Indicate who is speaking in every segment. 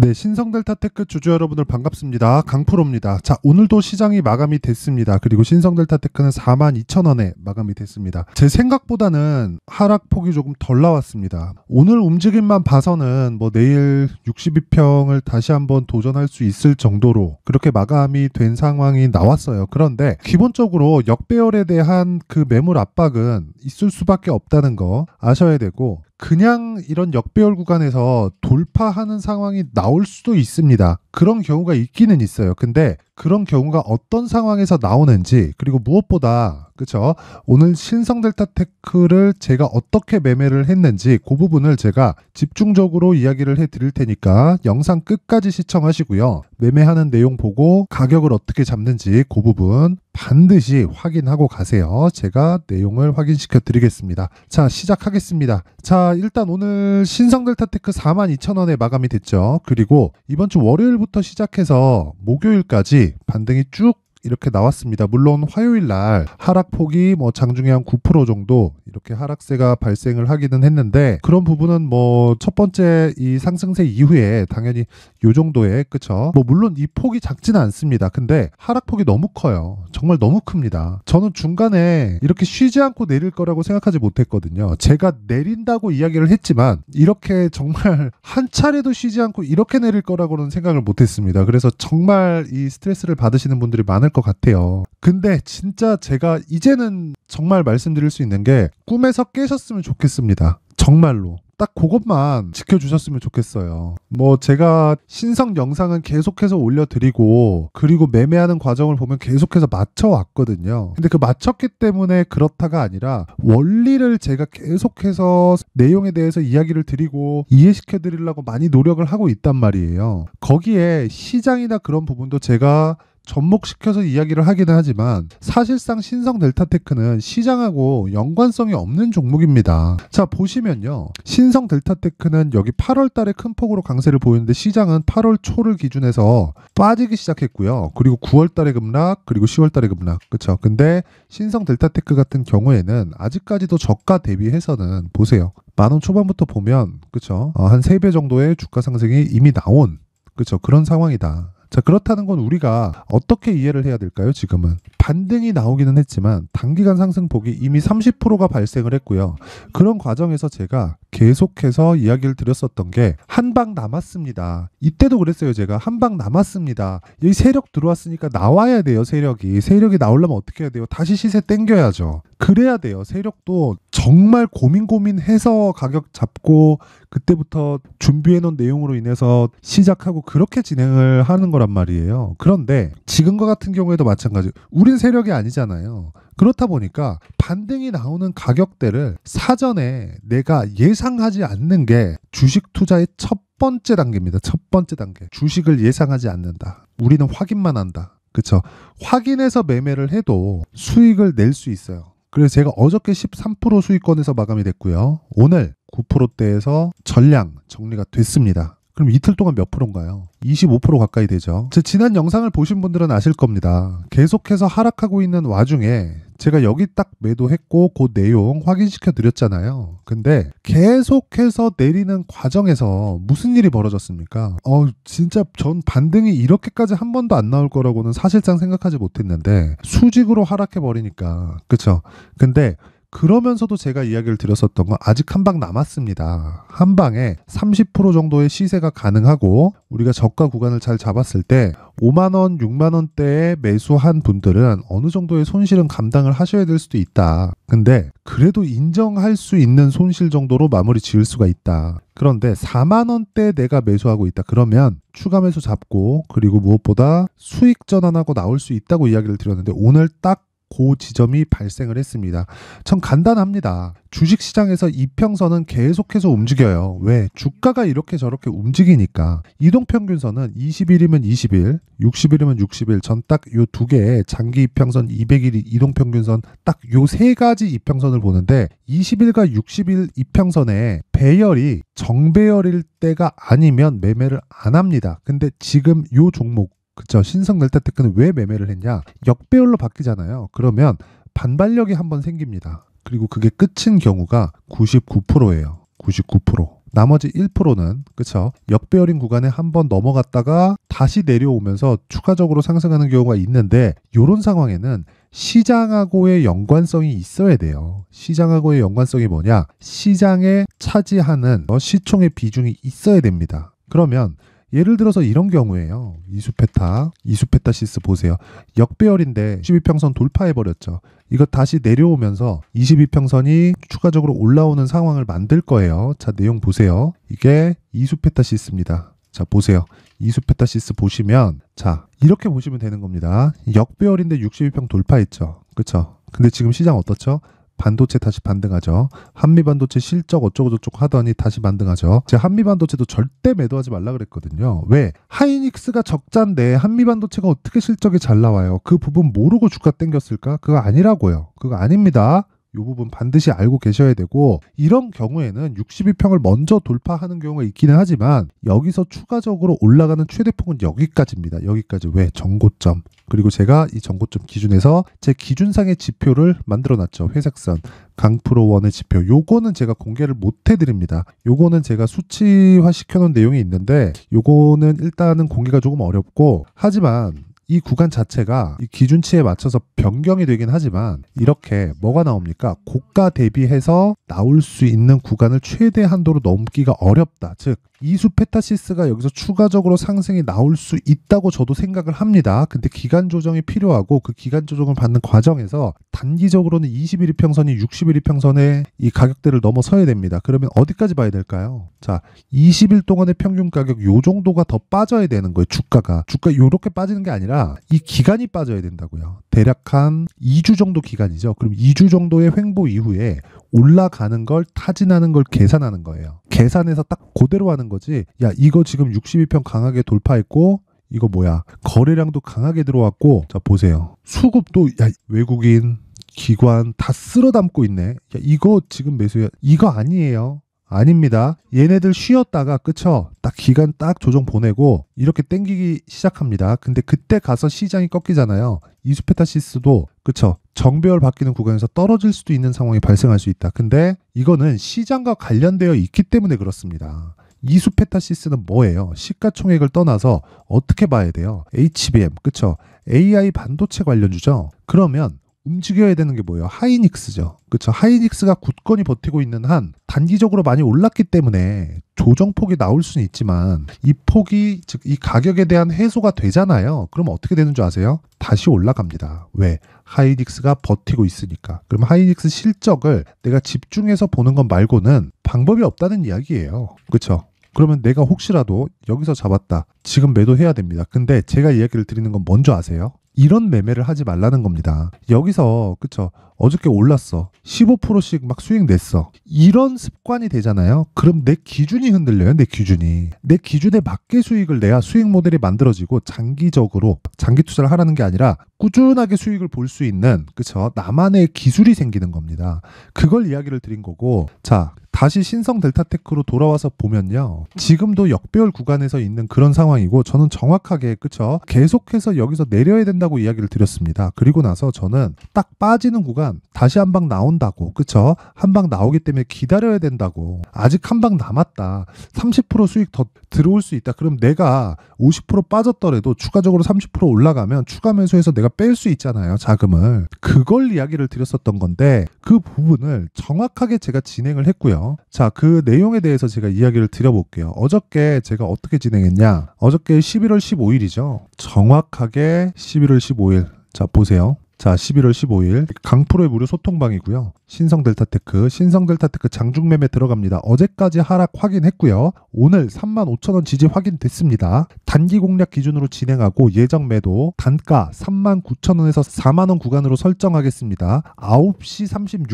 Speaker 1: 네, 신성델타테크 주주 여러분들 반갑습니다. 강프로입니다. 자, 오늘도 시장이 마감이 됐습니다. 그리고 신성델타테크는 42,000원에 마감이 됐습니다. 제 생각보다는 하락폭이 조금 덜 나왔습니다. 오늘 움직임만 봐서는 뭐 내일 62평을 다시 한번 도전할 수 있을 정도로 그렇게 마감이 된 상황이 나왔어요. 그런데 기본적으로 역배열에 대한 그 매물 압박은 있을 수밖에 없다는 거 아셔야 되고 그냥 이런 역배열 구간에서 돌파하는 상황이 나올 수도 있습니다. 그런 경우가 있기는 있어요. 근데 그런 경우가 어떤 상황에서 나오는지 그리고 무엇보다 그쵸 오늘 신성 델타 테크를 제가 어떻게 매매를 했는지 그 부분을 제가 집중적으로 이야기를 해드릴 테니까 영상 끝까지 시청하시고요 매매하는 내용 보고 가격을 어떻게 잡는지 그 부분 반드시 확인하고 가세요 제가 내용을 확인시켜 드리겠습니다 자 시작하겠습니다 자 일단 오늘 신성 델타 테크 42,000원에 마감이 됐죠 그리고 이번 주 월요일 토요일부터 시작해서 목요일까지 반등이 쭉 이렇게 나왔습니다. 물론 화요일 날 하락폭이 뭐 장중에 한 9% 정도 이렇게 하락세가 발생을 하기는 했는데 그런 부분은 뭐 첫 번째 이 상승세 이후에 당연히 요 정도에 그쵸 뭐 물론 이 폭이 작지는 않습니다. 근데 하락폭이 너무 커요. 정말 너무 큽니다. 저는 중간에 이렇게 쉬지 않고 내릴 거라고 생각하지 못했거든요. 제가 내린다고 이야기를 했지만 이렇게 정말 한 차례도 쉬지 않고 이렇게 내릴 거라고는 생각을 못했습니다. 그래서 정말 이 스트레스를 받으시는 분들이 많을 괜을것 같아요. 근데 진짜 제가 이제는 정말 말씀드릴 수 있는 게 꿈에서 깨셨으면 좋겠습니다. 정말로. 딱 그것만 지켜주셨으면 좋겠어요. 뭐 제가 신성 영상은 계속해서 올려드리고 그리고 매매하는 과정을 보면 계속해서 맞춰왔거든요. 근데 그 맞췄기 때문에 그렇다가 아니라 원리를 제가 계속해서 내용에 대해서 이야기를 드리고 이해시켜드리려고 많이 노력을 하고 있단 말이에요. 거기에 시장이나 그런 부분도 제가 접목시켜서 이야기를 하기는 하지만 사실상 신성 델타테크는 시장하고 연관성이 없는 종목입니다. 자 보시면요. 신성 델타테크는 여기 8월 달에 큰 폭으로 강세를 보였는데 시장은 8월 초를 기준해서 빠지기 시작했고요. 그리고 9월 달에 급락 그리고 10월 달에 급락 그렇죠. 근데 신성 델타테크 같은 경우에는 아직까지도 저가 대비해서는 보세요. 만원 초반부터 보면 그렇죠. 한 3배 정도의 주가 상승이 이미 나온 그렇죠. 그런 상황이다. 자, 그렇다는 건 우리가 어떻게 이해를 해야 될까요, 지금은? 반등이 나오기는 했지만 단기간 상승폭이 이미 30%가 발생을 했고요. 그런 과정에서 제가 계속해서 이야기를 드렸었던 게 한 방 남았습니다. 이때도 그랬어요. 제가 한 방 남았습니다. 여기 세력 들어왔으니까 나와야 돼요. 세력이. 세력이 나오려면 어떻게 해야 돼요? 다시 시세 땡겨야죠. 그래야 돼요. 세력도 정말 고민 고민해서 가격 잡고 그때부터 준비해 놓은 내용으로 인해서 시작하고 그렇게 진행을 하는 거란 말이에요. 그런데 지금과 같은 경우에도 마찬가지. 우리 우린 세력이 아니잖아요. 그렇다 보니까 반등이 나오는 가격대를 사전에 내가 예상하지 않는 게 주식 투자의 첫 번째 단계입니다. 첫 번째 단계. 주식을 예상하지 않는다. 우리는 확인만 한다. 그쵸? 확인해서 매매를 해도 수익을 낼 수 있어요. 그래서 제가 어저께 13% 수익권에서 마감이 됐고요. 오늘 9%대에서 전량 정리가 됐습니다. 그럼 이틀 동안 몇 프로인가요? 25% 가까이 되죠. 제 지난 영상을 보신 분들은 아실 겁니다. 계속해서 하락하고 있는 와중에 제가 여기 딱 매도했고 그 내용 확인시켜 드렸잖아요. 근데 계속해서 내리는 과정에서 무슨 일이 벌어졌습니까? 어 진짜 전 반등이 이렇게까지 한 번도 안 나올 거라고는 사실상 생각하지 못했는데 수직으로 하락해 버리니까 그쵸? 근데 그러면서도 제가 이야기를 드렸었던 건 아직 한 방 남았습니다. 한 방에 30% 정도의 시세가 가능하고 우리가 저가 구간을 잘 잡았을 때 5만 원, 6만 원대에 매수한 분들은 어느 정도의 손실은 감당을 하셔야 될 수도 있다. 근데 그래도 인정할 수 있는 손실 정도로 마무리 지을 수가 있다. 그런데 4만 원대 내가 매수하고 있다. 그러면 추가 매수 잡고 그리고 무엇보다 수익 전환하고 나올 수 있다고 이야기를 드렸는데 오늘 딱고 지점이 발생을 했습니다. 참 간단합니다. 주식시장에서 이평선은 계속해서 움직여요. 왜? 주가가 이렇게 저렇게 움직이니까. 이동평균선은 20일이면 20일, 60일이면 60일, 전 딱 요 두 개의 장기 이평선, 200일 이동평균선 딱 요 세 가지 이평선을 보는데 20일과 60일 이평선에 배열이 정배열일 때가 아니면 매매를 안 합니다. 근데 지금 요 종목 그쵸 신상 낼때크는왜 매매를 했냐 역배열로 바뀌잖아요 그러면 반발력이 한번 생깁니다 그리고 그게 끝인 경우가 99%예요 99% 나머지 1%는 그쵸 역배열인 구간에 한번 넘어갔다가 다시 내려오면서 추가적으로 상승하는 경우가 있는데 이런 상황에는 시장하고의 연관성이 있어야 돼요. 시장하고의 연관성이 뭐냐? 시장에 차지하는 어, 시총의 비중이 있어야 됩니다. 그러면 예를 들어서 이런 경우에요. 이수페타, 이수페타시스 보세요. 역배열인데 12평선 돌파해버렸죠. 이거 다시 내려오면서 22평선이 추가적으로 올라오는 상황을 만들 거예요. 자, 내용 보세요. 이게 이수페타시스입니다. 자, 보세요. 이수페타시스 보시면 자, 이렇게 보시면 되는 겁니다. 역배열인데 62평 돌파했죠. 그쵸 근데 지금 시장 어떻죠? 반도체 다시 반등하죠. 한미 반도체 실적 어쩌고저쩌고 하더니 다시 반등하죠. 제가 한미 반도체도 절대 매도하지 말라 그랬거든요. 왜? 하이닉스가 적자인데 한미 반도체가 어떻게 실적이 잘 나와요? 그 부분 모르고 주가 땡겼을까? 그거 아니라고요. 그거 아닙니다. 이 부분 반드시 알고 계셔야 되고 이런 경우에는 62평을 먼저 돌파하는 경우가 있기는 하지만 여기서 추가적으로 올라가는 최대폭은 여기까지입니다. 여기까지 왜 정고점 그리고 제가 이 정고점 기준에서 제 기준상의 지표를 만들어 놨죠. 회색선 강프로원의 지표 요거는 제가 공개를 못 해드립니다. 요거는 제가 수치화 시켜놓은 내용이 있는데 요거는 일단은 공개가 조금 어렵고 하지만 이 구간 자체가 이 기준치에 맞춰서 변경이 되긴 하지만 이렇게 뭐가 나옵니까? 고가 대비해서 나올 수 있는 구간을 최대 한도로 넘기가 어렵다. 즉 이수 페타시스가 여기서 추가적으로 상승이 나올 수 있다고 저도 생각을 합니다. 근데 기간 조정이 필요하고 그 기간 조정을 받는 과정에서 단기적으로는 21일 평선이 6 1일평선에이 가격대를 넘어서야 됩니다. 그러면 어디까지 봐야 될까요? 자, 20일 동안의 평균 가격 요 정도가 더 빠져야 되는 거예요. 주가가. 주가 요렇게 빠지는 게 아니라 이 기간이 빠져야 된다고요. 대략 한 2주 정도 기간이죠. 그럼 2주 정도의 횡보 이후에 올라가는 걸 타진하는 걸 계산하는 거예요. 계산해서 딱 그대로 하는 거지. 야, 이거 지금 62평 강하게 돌파했고 이거 뭐야? 거래량도 강하게 들어왔고 자 보세요. 수급도 야 외국인 기관 다 쓸어 담고 있네. 야, 이거 지금 매수야. 이거 아니에요. 아닙니다. 얘네들 쉬었다가 그쵸? 딱 기간 딱 조정 보내고 이렇게 땡기기 시작합니다. 근데 그때 가서 시장이 꺾이잖아요. 이수페타시스도 그쵸. 정배열 바뀌는 구간에서 떨어질 수도 있는 상황이 발생할 수 있다. 근데 이거는 시장과 관련되어 있기 때문에 그렇습니다. 이수페타시스는 뭐예요? 시가총액을 떠나서 어떻게 봐야 돼요? HBM, 그쵸? AI 반도체 관련주죠? 그러면 움직여야 되는 게 뭐예요? 하이닉스죠. 그렇죠. 하이닉스가 굳건히 버티고 있는 한 단기적으로 많이 올랐기 때문에 조정폭이 나올 수는 있지만 이 폭이 즉 이 가격에 대한 해소가 되잖아요. 그럼 어떻게 되는 줄 아세요? 다시 올라갑니다. 왜? 하이닉스가 버티고 있으니까. 그럼 하이닉스 실적을 내가 집중해서 보는 것 말고는 방법이 없다는 이야기예요. 그렇죠. 그러면 내가 혹시라도 여기서 잡았다. 지금 매도해야 됩니다. 근데 제가 이야기를 드리는 건 뭔지 아세요? 이런 매매를 하지 말라는 겁니다. 여기서 그쵸 어저께 올랐어. 15%씩 막 수익 냈어. 이런 습관이 되잖아요. 그럼 내 기준이 흔들려요. 내 기준이. 내 기준에 맞게 수익을 내야 수익 모델이 만들어지고 장기적으로 장기 투자를 하라는 게 아니라 꾸준하게 수익을 볼 수 있는 그쵸 나만의 기술이 생기는 겁니다. 그걸 이야기를 드린 거고 자 다시 신성 델타테크로 돌아와서 보면요. 지금도 역배열 구간에서 있는 그런 상황이고 저는 정확하게 그쵸 계속해서 여기서 내려야 된다고 이야기를 드렸습니다. 그리고 나서 저는 딱 빠지는 구간 되면 다시 한 방 나온다고. 그쵸? 한방 나오기 때문에 기다려야 된다고. 아직 한 방 남았다. 30% 수익 더 들어올 수 있다. 그럼 내가 50% 빠졌더라도 추가적으로 30% 올라가면 추가 매수해서 내가 뺄 수 있잖아요. 자금을. 그걸 이야기를 드렸었던 건데 그 부분을 정확하게 제가 진행을 했고요. 자, 그 내용에 대해서 제가 이야기를 드려볼게요. 어저께 제가 어떻게 진행했냐? 어저께 11월 15일이죠. 정확하게 11월 15일. 자, 보세요. 자, 11월 15일 강프로의 무료 소통방이고요. 신성 델타테크, 신성 델타테크 장중매매 들어갑니다. 어제까지 하락 확인했고요. 오늘 35,000원 지지 확인됐습니다. 단기 공략 기준으로 진행하고 예정 매도 단가 39,000원에서 4만원 구간으로 설정하겠습니다. 9시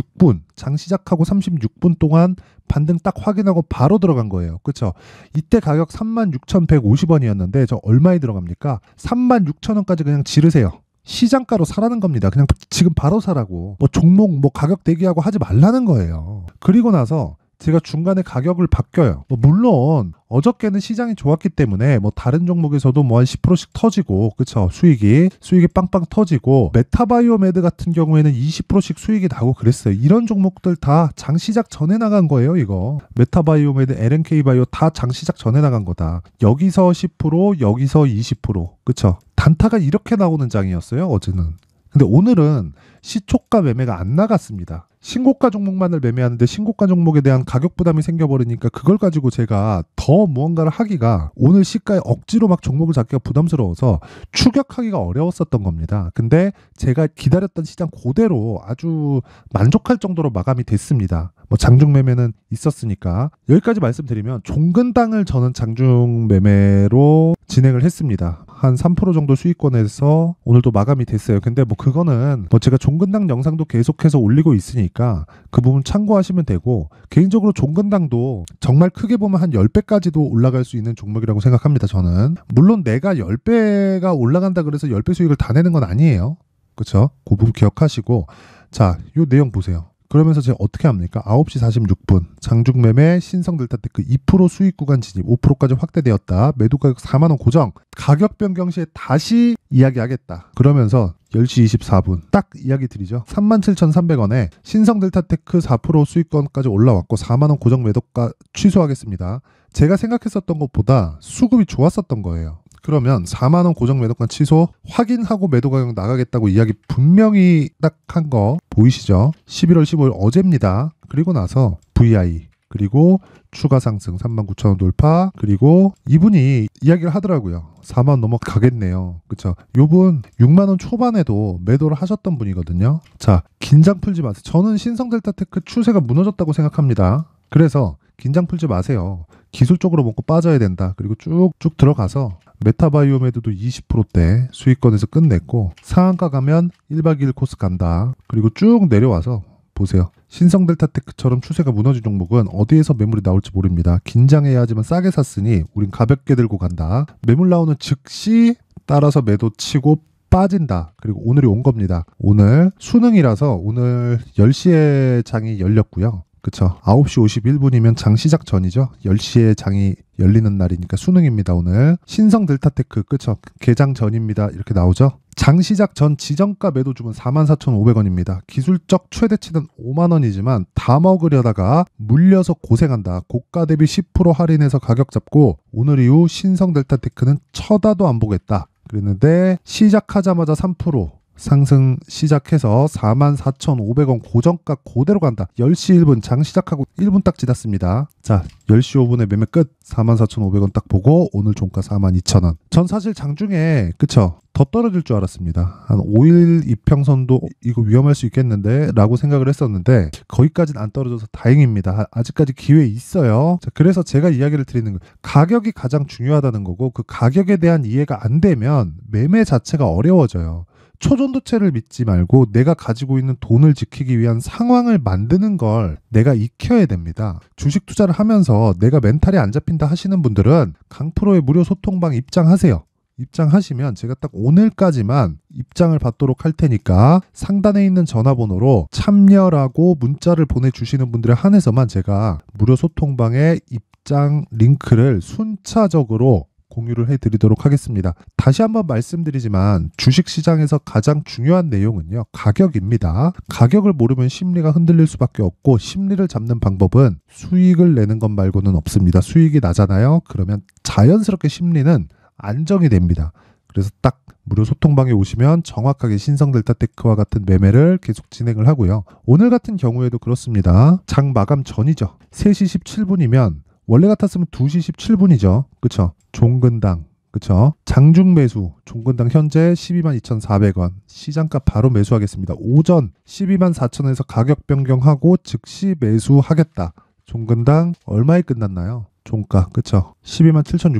Speaker 1: 36분 장 시작하고 36분 동안 반등 딱 확인하고 바로 들어간 거예요. 그쵸 이때 가격 36,150원이었는데 저 얼마에 들어갑니까? 36,000원까지 그냥 지르세요. 시장가로 사라는 겁니다. 그냥 지금 바로 사라고 뭐 종목 뭐 가격 대기하고 하지 말라는 거예요. 그리고 나서 제가 중간에 가격을 바뀌어요. 뭐 물론 어저께는 시장이 좋았기 때문에 뭐 다른 종목에서도 뭐 한 10%씩 터지고 그쵸 수익이 수익이 빵빵 터지고 메타바이오메드 같은 경우에는 20%씩 수익이 나고 그랬어요. 이런 종목들 다 장 시작 전에 나간 거예요. 이거 메타바이오메드, LNK 바이오 다 장 시작 전에 나간 거다. 여기서 10% 여기서 20% 그쵸 단타가 이렇게 나오는 장이었어요. 어제는 근데 오늘은 시초가 매매가 안 나갔습니다. 신고가 종목만을 매매하는데 신고가 종목에 대한 가격 부담이 생겨버리니까 그걸 가지고 제가 더 무언가를 하기가 오늘 시가에 억지로 막 종목을 잡기가 부담스러워서 추격하기가 어려웠었던 겁니다. 근데 제가 기다렸던 시장 그대로 아주 만족할 정도로 마감이 됐습니다. 뭐 장중매매는 있었으니까 여기까지 말씀드리면 종근당을 저는 장중매매로 진행을 했습니다. 한 3% 정도 수익권에서 오늘도 마감이 됐어요. 근데 뭐 그거는 뭐 제가 종근당 영상도 계속해서 올리고 있으니까 그 부분 참고하시면 되고 개인적으로 종근당도 정말 크게 보면 한 10배까지도 올라갈 수 있는 종목이라고 생각합니다. 저는 물론 내가 10배가 올라간다 그래서 10배 수익을 다 내는 건 아니에요. 그렇죠? 그 부분 기억하시고 자, 요 내용 보세요. 그러면서 제가 어떻게 합니까? 9시 46분 장중매매 신성델타테 크2% 수익 구간 진입 5%까지 확대되었다. 매도 가격 4만 원 고정. 가격 변경 시에 다시 이야기하겠다. 그러면서 10시 24분 딱 이야기 드리죠. 37,300원에 신성델타테크 4% 수익권까지 올라왔고 4만 원 고정 매도가 취소하겠습니다. 제가 생각했었던 것보다 수급이 좋았었던 거예요. 그러면 4만 원 고정 매도권 취소 확인하고 매도 가격 나가겠다고 이야기 분명히 딱 한 거 보이시죠? 11월 15일 어제입니다. 그리고 나서 VI 그리고 추가 상승 39,000원 돌파 그리고 이분이 이야기를 하더라고요. 4만 원 넘어가겠네요. 그쵸? 이분 6만원 초반에도 매도를 하셨던 분이거든요. 자, 긴장 풀지 마세요. 저는 신성델타테크 추세가 무너졌다고 생각합니다. 그래서 긴장 풀지 마세요. 기술적으로 먹고 빠져야 된다. 그리고 쭉쭉 들어가서 메타바이오메드도 20%대 수익권에서 끝냈고 상한가 가면 1박 2일 코스 간다. 그리고 쭉 내려와서 보세요. 신성델타테크처럼 추세가 무너진 종목은 어디에서 매물이 나올지 모릅니다. 긴장해야 하지만 싸게 샀으니 우린 가볍게 들고 간다. 매물 나오는 즉시 따라서 매도 치고 빠진다. 그리고 오늘이 온 겁니다. 오늘 수능이라서 오늘 10시에 장이 열렸고요. 그쵸. 9시 51분이면 장 시작 전이죠. 10시에 장이 열리는 날이니까 수능입니다, 오늘. 신성 델타테크, 그쵸. 개장 전입니다. 이렇게 나오죠. 장 시작 전 지정가 매도 주문 44,500원입니다. 기술적 최대치는 5만원이지만 다 먹으려다가 물려서 고생한다. 고가 대비 10% 할인해서 가격 잡고 오늘 이후 신성 델타테크는 쳐다도 안 보겠다. 그랬는데 시작하자마자 3% 상승 시작해서 44,500원 고정가 고대로 간다. 10시 1분 장 시작하고 1분 딱 지났습니다. 자, 10시 5분에 매매 끝 44,500원 딱 보고 오늘 종가 42,000원. 전 사실 장중에 그쵸? 더 떨어질 줄 알았습니다. 한 5일 이평선도 이거 위험할 수 있겠는데 라고 생각을 했었는데 거기까지는 안 떨어져서 다행입니다. 아, 아직까지 기회 있어요. 자, 그래서 제가 이야기를 드리는 거예요. 가격이 가장 중요하다는 거고 그 가격에 대한 이해가 안 되면 매매 자체가 어려워져요. 초전도체를 믿지 말고 내가 가지고 있는 돈을 지키기 위한 상황을 만드는 걸 내가 익혀야 됩니다. 주식 투자를 하면서 내가 멘탈이 안 잡힌다 하시는 분들은 강프로의 무료 소통방 입장하세요. 입장하시면 제가 딱 오늘까지만 입장을 받도록 할 테니까 상단에 있는 전화번호로 참여라고 문자를 보내주시는 분들에 한해서만 제가 무료 소통방에 입장 링크를 순차적으로 공유를 해드리도록 하겠습니다. 다시 한번 말씀드리지만 주식시장에서 가장 중요한 내용은요. 가격입니다. 가격을 모르면 심리가 흔들릴 수밖에 없고 심리를 잡는 방법은 수익을 내는 것 말고는 없습니다. 수익이 나잖아요. 그러면 자연스럽게 심리는 안정이 됩니다. 그래서 딱 무료 소통방에 오시면 정확하게 신성델타테크와 같은 매매를 계속 진행을 하고요. 오늘 같은 경우에도 그렇습니다. 장 마감 전이죠. 3시 17분이면 원래 같았으면 2시 17분이죠. 그쵸? 종근당 그쵸 장중 매수 종근당 현재 1 2 2,400원 시장가 바로 매수하겠습니다. 오전 1 2 4 0 0 0원에서 가격 변경하고 즉시 매수하겠다. 종근당 얼마에 끝났나요? 종가 그쵸1 2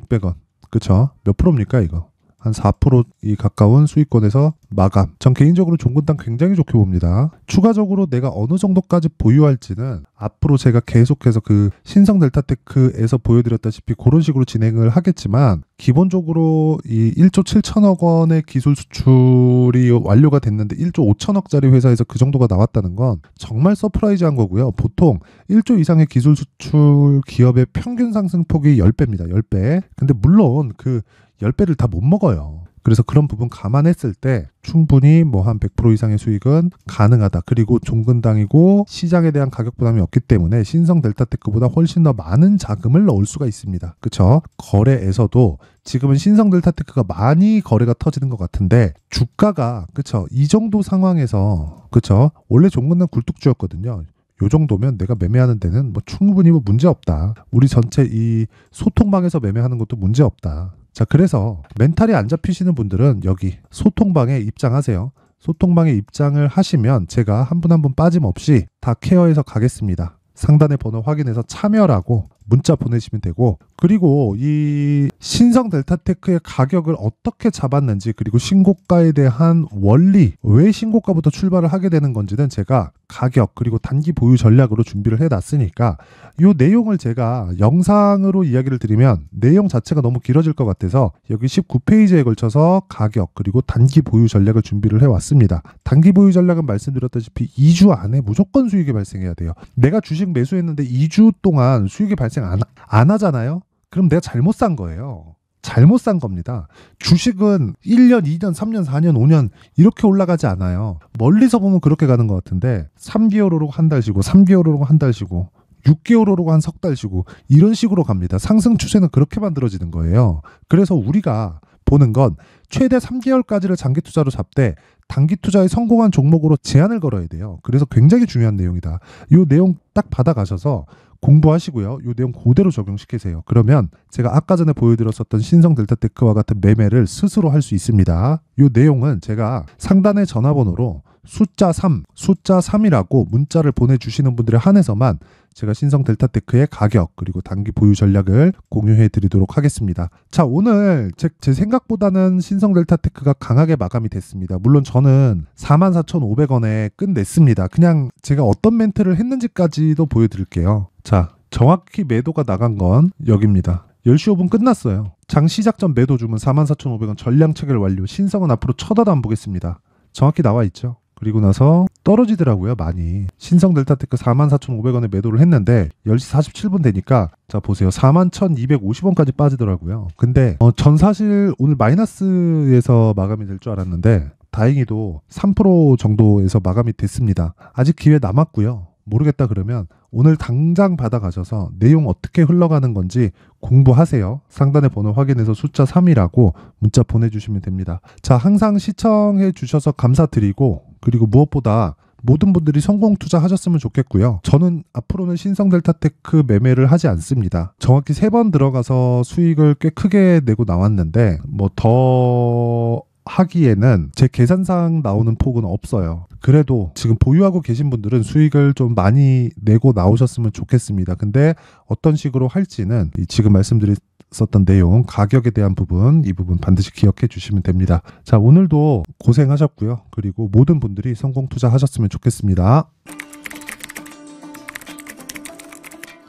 Speaker 1: 7,600원 그쵸몇 프로입니까 이거? 한 4%이 가까운 수익권에서 마감. 전 개인적으로 종근당 굉장히 좋게 봅니다. 추가적으로 내가 어느 정도까지 보유할지는 앞으로 제가 계속해서 그 신성 델타테크에서 보여드렸다시피 그런 식으로 진행을 하겠지만 기본적으로 이 1조 7천억 원의 기술 수출이 완료가 됐는데 1조 5천억짜리 회사에서 그 정도가 나왔다는 건 정말 서프라이즈한 거고요. 보통 1조 이상의 기술 수출 기업의 평균 상승폭이 10배입니다. 10배. 근데 물론 그 10배를 다 못 먹어요. 그래서 그런 부분 감안했을 때 충분히 뭐 한 100% 이상의 수익은 가능하다. 그리고 종근당이고 시장에 대한 가격 부담이 없기 때문에 신성 델타테크보다 훨씬 더 많은 자금을 넣을 수가 있습니다. 그쵸? 거래에서도 지금은 신성 델타테크가 많이 거래가 터지는 것 같은데 주가가 그쵸? 이 정도 상황에서 그쵸? 원래 종근당 굴뚝주였거든요. 요 정도면 내가 매매하는 데는 뭐 충분히 뭐 문제 없다. 우리 전체 이 소통방에서 매매하는 것도 문제 없다. 자, 그래서 멘탈이 안 잡히시는 분들은 여기 소통방에 입장하세요. 소통방에 입장을 하시면 제가 한 분 한 분 빠짐없이 다 케어해서 가겠습니다. 상단의 번호 확인해서 참여라고 문자 보내시면 되고 그리고 이 신성 델타테크의 가격을 어떻게 잡았는지 그리고 신고가에 대한 원리 왜 신고가부터 출발을 하게 되는 건지는 제가 가격 그리고 단기 보유 전략으로 준비를 해놨으니까 이 내용을 제가 영상으로 이야기를 드리면 내용 자체가 너무 길어질 것 같아서 여기 19페이지에 걸쳐서 가격 그리고 단기 보유 전략을 준비를 해왔습니다. 단기 보유 전략은 말씀드렸다시피 2주 안에 무조건 수익이 발생해야 돼요. 내가 주식 매수했는데 2주 동안 수익이 발생 안, 안 하잖아요. 그럼 내가 잘못 산 거예요. 잘못 산 겁니다. 주식은 1년, 2년, 3년, 4년, 5년 이렇게 올라가지 않아요. 멀리서 보면 그렇게 가는 것 같은데 3개월 오르고 한 달 쉬고 3개월 오르고 한 달 쉬고 6개월 오르고 한 석 달 쉬고 이런 식으로 갑니다. 상승 추세는 그렇게 만들어지는 거예요. 그래서 우리가 보는 건 최대 3개월까지를 장기 투자로 잡되 단기 투자에 성공한 종목으로 제한을 걸어야 돼요. 그래서 굉장히 중요한 내용이다. 이 내용 딱 받아가셔서 공부하시고요. 요 내용 그대로 적용시키세요. 그러면 제가 아까 전에 보여드렸었던 신성 델타테크와 같은 매매를 스스로 할 수 있습니다. 요 내용은 제가 상단의 전화번호로 숫자 3, 숫자 3이라고 문자를 보내주시는 분들에 한해서만 제가 신성 델타테크의 가격 그리고 단기 보유 전략을 공유해 드리도록 하겠습니다. 자 오늘 제, 제 생각보다는 신성 델타테크가 강하게 마감이 됐습니다. 물론 저는 44,500원에 끝냈습니다. 그냥 제가 어떤 멘트를 했는지까지도 보여드릴게요. 자, 정확히 매도가 나간 건 여기입니다. 10시 5분 끝났어요. 장 시작 전 매도 주문 44,500원 전량 체결 완료. 신성은 앞으로 쳐다도 안 보겠습니다. 정확히 나와 있죠. 그리고 나서 떨어지더라고요, 많이. 신성 델타테크 44,500원에 매도를 했는데 10시 47분 되니까 자, 보세요. 41,250원까지 빠지더라고요. 근데 어, 전 사실 오늘 마이너스에서 마감이 될 줄 알았는데 다행히도 3% 정도에서 마감이 됐습니다. 아직 기회 남았고요. 모르겠다 그러면 오늘 당장 받아가셔서 내용 어떻게 흘러가는 건지 공부하세요. 상단에 번호 확인해서 숫자 3이라고 문자 보내주시면 됩니다. 자, 항상 시청해 주셔서 감사드리고 그리고 무엇보다 모든 분들이 성공 투자하셨으면 좋겠고요. 저는 앞으로는 신성 델타테크 매매를 하지 않습니다. 정확히 3번 들어가서 수익을 꽤 크게 내고 나왔는데 뭐더 하기에는 제 계산상 나오는 폭은 없어요. 그래도 지금 보유하고 계신 분들은 수익을 좀 많이 내고 나오셨으면 좋겠습니다. 근데 어떤 식으로 할지는 지금 말씀드렸었던 내용, 가격에 대한 부분, 이 부분 반드시 기억해 주시면 됩니다. 자, 오늘도 고생하셨고요. 그리고 모든 분들이 성공 투자하셨으면 좋겠습니다.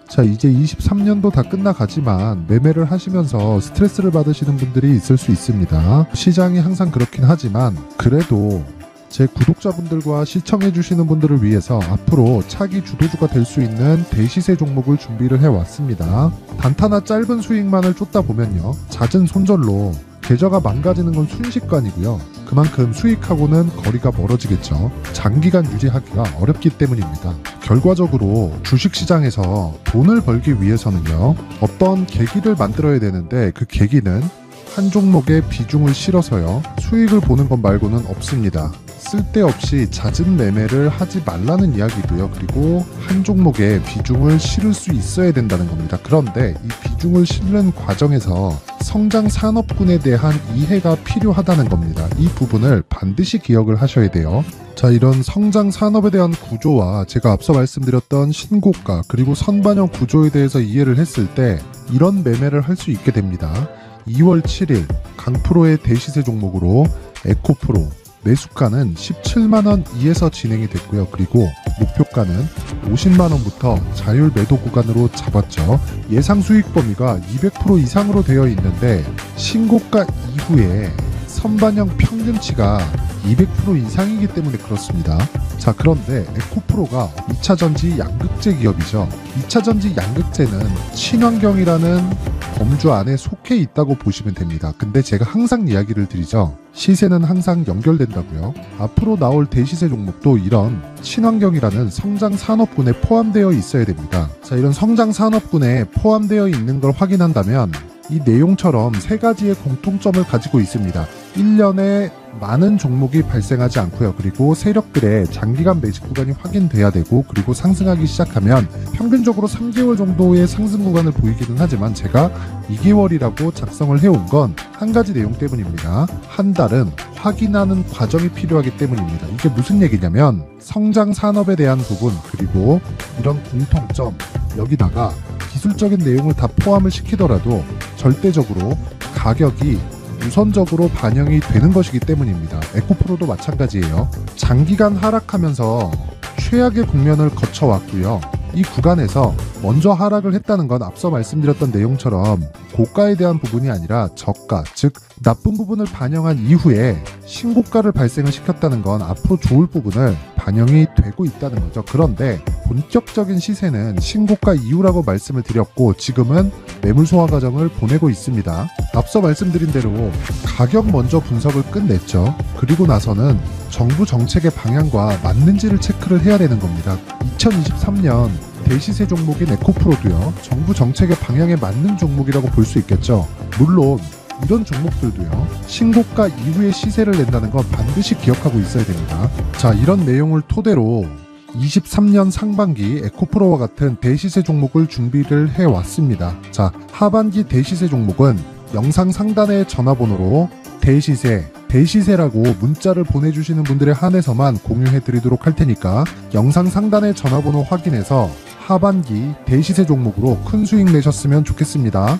Speaker 1: 자, 이제 23년도 다 끝나가지만 매매를 하시면서 스트레스를 받으시는 분들이 있을 수 있습니다. 시장이 항상 그렇긴 하지만 그래도 제 구독자분들과 시청해주시는 분들을 위해서 앞으로 차기 주도주가 될 수 있는 대시세 종목을 준비를 해왔습니다. 단타나 짧은 수익만을 쫓다 보면요. 잦은 손절로 계좌가 망가지는 건 순식간이고요. 그만큼 수익하고는 거리가 멀어지겠죠. 장기간 유지하기가 어렵기 때문입니다. 결과적으로 주식시장에서 돈을 벌기 위해서는요. 어떤 계기를 만들어야 되는데 그 계기는 한 종목의 비중을 실어서요. 수익을 보는 것 말고는 없습니다. 쓸데없이 잦은 매매를 하지 말라는 이야기고요. 그리고 한 종목에 비중을 실을 수 있어야 된다는 겁니다. 그런데 이 비중을 실는 과정에서 성장 산업군에 대한 이해가 필요하다는 겁니다. 이 부분을 반드시 기억을 하셔야 돼요. 자, 이런 성장 산업에 대한 구조와 제가 앞서 말씀드렸던 신고가 그리고 선반영 구조에 대해서 이해를 했을 때 이런 매매를 할 수 있게 됩니다. 2월 7일 강프로의 대시세 종목으로 에코프로 매수가는 17만원 이에서 진행이 됐고요. 그리고 목표가는 50만원부터 자율 매도 구간으로 잡았죠. 예상 수익 범위가 200% 이상으로 되어 있는데 신고가 이후에 선반영 평균치가 200% 이상이기 때문에 그렇습니다. 자 그런데 에코프로가 2차전지 양극재 기업이죠. 2차전지 양극재는 친환경이라는 범주 안에 속해 있다고 보시면 됩니다. 근데 제가 항상 이야기를 드리죠. 시세는 항상 연결된다고요. 앞으로 나올 대시세 종목도 이런 친환경이라는 성장 산업군에 포함되어 있어야 됩니다. 자, 이런 성장 산업군에 포함되어 있는 걸 확인한다면 이 내용처럼 세 가지의 공통점을 가지고 있습니다. 1년에 많은 종목이 발생하지 않고요. 그리고 세력들의 장기간 매집 구간이 확인돼야 되고 그리고 상승하기 시작하면 평균적으로 3개월 정도의 상승 구간을 보이기는 하지만 제가 2개월이라고 작성을 해온 건 한 가지 내용 때문입니다. 한 달은 확인하는 과정이 필요하기 때문입니다. 이게 무슨 얘기냐면 성장 산업에 대한 부분 그리고 이런 공통점 여기다가 기술적인 내용을 다 포함을 시키더라도 절대적으로 가격이 우선적으로 반영이 되는 것이기 때문입니다. 에코프로도 마찬가지예요. 장기간 하락하면서 최악의 국면을 거쳐왔고요. 이 구간에서 먼저 하락을 했다는 건 앞서 말씀드렸던 내용처럼 고가에 대한 부분이 아니라 저가, 즉 나쁜 부분을 반영한 이후에 신고가를 발생을 시켰다는 건 앞으로 좋을 부분을 반영이 되고 있다는 거죠. 그런데 본격적인 시세는 신고가 이후라고 말씀을 드렸고 지금은 매물 소화 과정을 보내고 있습니다. 앞서 말씀드린 대로 가격 먼저 분석을 끝냈죠. 그리고 나서는 정부 정책의 방향과 맞는지를 체크를 해야 되는 겁니다. 2023년 대시세 종목인 에코프로도요, 정부 정책의 방향에 맞는 종목이라고 볼 수 있겠죠. 물론 이런 종목들도요. 신고가 이후에 시세를 낸다는 건 반드시 기억하고 있어야 됩니다. 자, 이런 내용을 토대로 23년 상반기 에코프로와 같은 대시세 종목을 준비를 해왔습니다. 자, 하반기 대시세 종목은 영상 상단의 전화번호로 대시세, 대시세라고 문자를 보내주시는 분들에 한해서만 공유해드리도록 할 테니까 영상 상단의 전화번호 확인해서 하반기 대시세 종목으로 큰 수익 내셨으면 좋겠습니다.